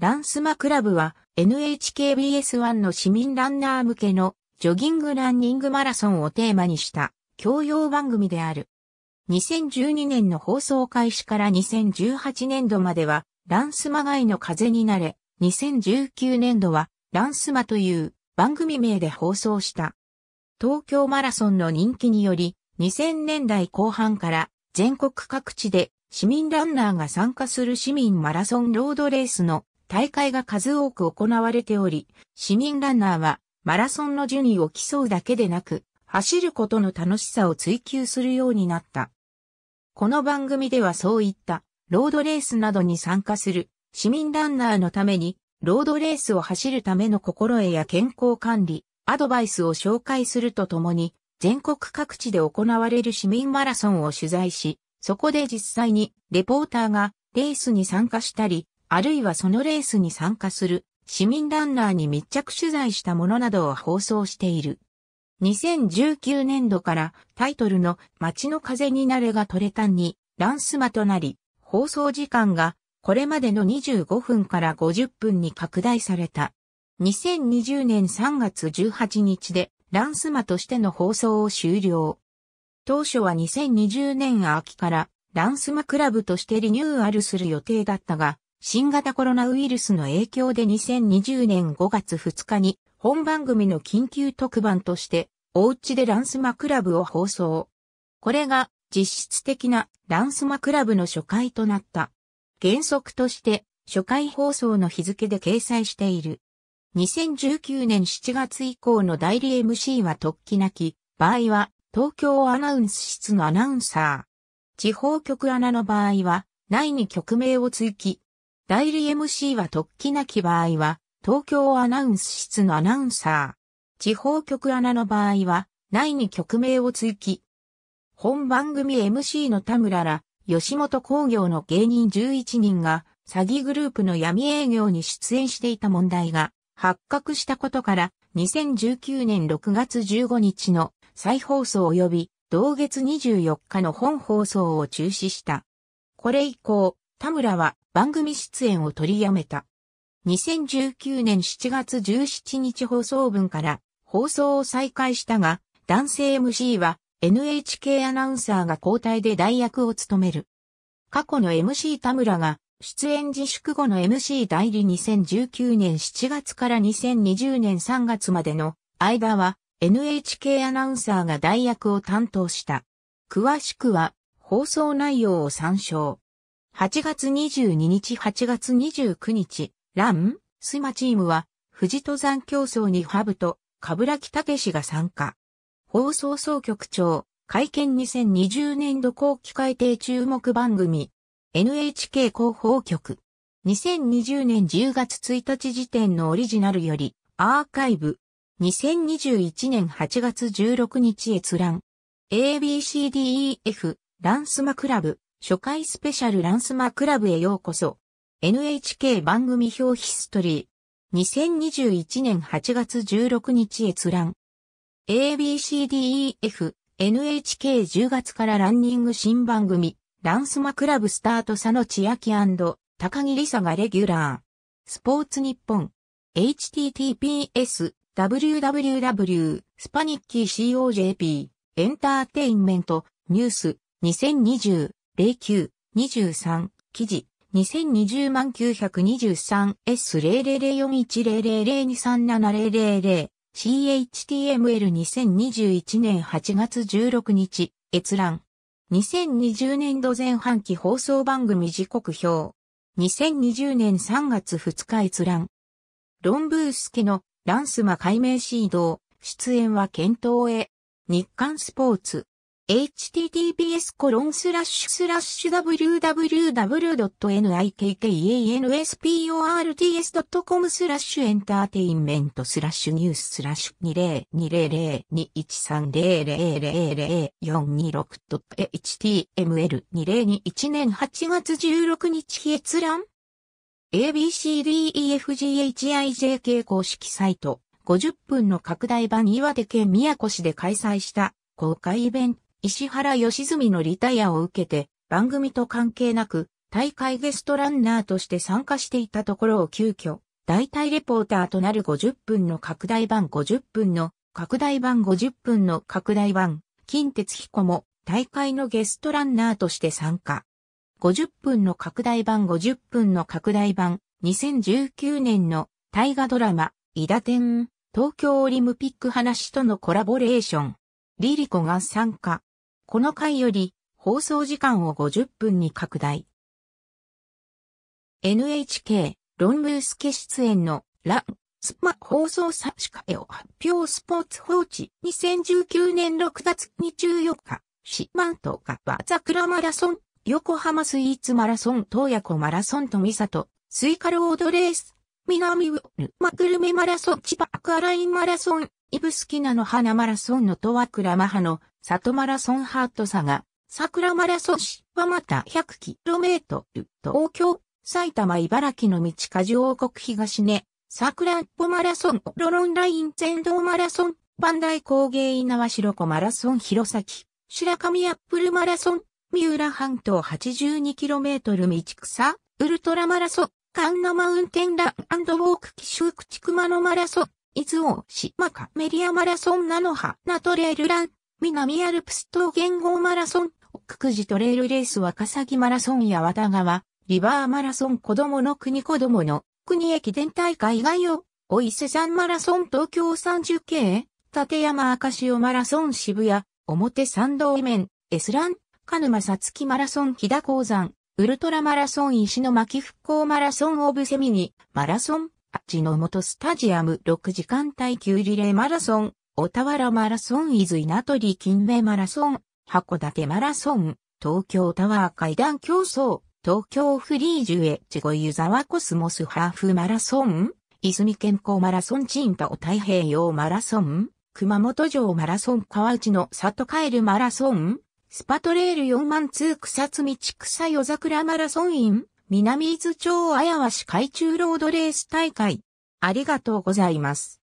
ランスマクラブは NHKBS1 の市民ランナー向けのジョギングランニングマラソンをテーマにした教養番組である。2012年の放送開始から2018年度まではランスマ街の風になれ、2019年度はランスマという番組名で放送した。東京マラソンの人気により2000年代後半から全国各地で市民ランナーが参加する市民マラソンロードレースの大会が数多く行われており、市民ランナーはマラソンの順位を競うだけでなく、走ることの楽しさを追求するようになった。この番組ではそういったロードレースなどに参加する市民ランナーのためにロードレースを走るための心得や健康管理、アドバイスを紹介するとともに全国各地で行われる市民マラソンを取材し、そこで実際にレポーターがレースに参加したり、あるいはそのレースに参加する市民ランナーに密着取材したものなどを放送している。2019年度からタイトルの街の風になれが取れたにランスマとなり、放送時間がこれまでの25分から50分に拡大された。2020年3月18日でランスマとしての放送を終了。当初は2020年秋からランスマクラブとしてリニューアルする予定だったが、新型コロナウイルスの影響で2020年5月2日に本番組の緊急特番としておうちでランスマクラブを放送。これが実質的なランスマクラブの初回となった。原則として初回放送の日付で掲載している。2019年7月以降の代理 MC は突起なき、場合は東京アナウンス室のアナウンサー。地方局アナの場合は、内に局名を追記、代理 MC は突起なき場合は、東京アナウンス室のアナウンサー。地方局アナの場合は、内に局名を追記。本番組 MC の田村ら、吉本工業の芸人11人が、詐欺グループの闇営業に出演していた問題が発覚したことから、2019年6月15日の再放送及び同月24日の本放送を中止した。これ以降、田村は番組出演を取りやめた。2019年7月17日放送分から放送を再開したが、男性 MC は NHK アナウンサーが交代で代役を務める。過去の MC 田村が出演自粛後の MC 代理2019年7月から2020年3月までの間は NHK アナウンサーが代役を担当した。詳しくは放送内容を参照。8月22日8月29日、ラン、スマチームは、富士登山競争にハブと、かぶらきたけしが参加。放送総局長、会見2020年度後期改定注目番組、NHK 広報局。2020年10月1日時点のオリジナルより、アーカイブ。2021年8月16日閲覧。ABCDEF、ランスマクラブ。初回スペシャルランスマクラブへようこそ。NHK 番組表ヒストリー。2021年8月16日閲覧。ABCDEF、NHK10 月からランニング新番組、ランスマクラブスタート佐野千秋高木梨沙がレギュラー。スポーツ日本。https www スパニッキー COJP エンターテインメントニュース2020 09-23記事2020万 923S00041000237000 CHTML2021 年8月16日閲覧2020年度前半期放送番組時刻表2020年3月2日閲覧ロンブースケのランスマ解明シード出演は検討へ日刊スポーツ https コロンスラッシュスラッシュ w w w n i k k e a n s p o r t s c o m スラッシュエンターテインメントスラッシュニューススラッシュ 20202130000426.html2021 年8月16日閲覧 ABCDEFGHIJK 公式サイト50分の拡大版岩手県宮古市で開催した公開イベント石原良純のリタイアを受けて、番組と関係なく、大会ゲストランナーとして参加していたところを急遽、代替レポーターとなる50分の拡大版50分の拡大版50分の拡大版、金鉄彦も大会のゲストランナーとして参加。50分の拡大版50分の拡大版、2019年の大河ドラマ、伊田天、東京オリムピック話とのコラボレーション。リリコが参加。この回より放送時間を50分に拡大。NHK ロンブースケ出演のランスマ放送差し替えを発表スポーツ報知2019年6月24日、四万十日バザクラマラソン、横浜スイーツマラソン、東野湖マラソン富里、スイカロードレース、南ウルマグルメマラソン、千葉アクアラインマラソン、イブスキナの花マラソンのトワクラマハの里マラソンハート佐賀、桜マラソン市はまた 100km、東京、埼玉茨城の道梶王国東根、桜っぽマラソン、ロロンライン全道マラソン、万代工芸稲和白子マラソン弘前、白神アップルマラソン、三浦半島 82km 道草、ウルトラマラソン、カンナマウンテンランウォーク奇襲口熊野マラソン、伊豆大島カメリアマラソンなのはナトレールラン、南アルプス島言語マラソン、奥久慈トレイルレースは笠木マラソンや和田川、リバーマラソン子供の国子供の国駅伝大会外よ、お伊勢山マラソン東京3 0系、立山赤潮マラソン渋谷、表参道インエスラン、鹿沼さつきマラソン飛田鉱山、ウルトラマラソン石巻復興マラソンオブセミニ、マラソン、あっちの元スタジアム6時間耐久リレーマラソン、小田原マラソン伊豆稲取金目マラソン、函館マラソン、東京タワー階段競争、東京フリージュエッジ後湯沢コスモスハーフマラソン、泉健康マラソンチンパオ太平洋マラソン、熊本城マラソン川内の里帰るマラソン、スパトレール4万通草津道草夜桜マラソンイン、南伊豆町綾橋海中ロードレース大会。ありがとうございます。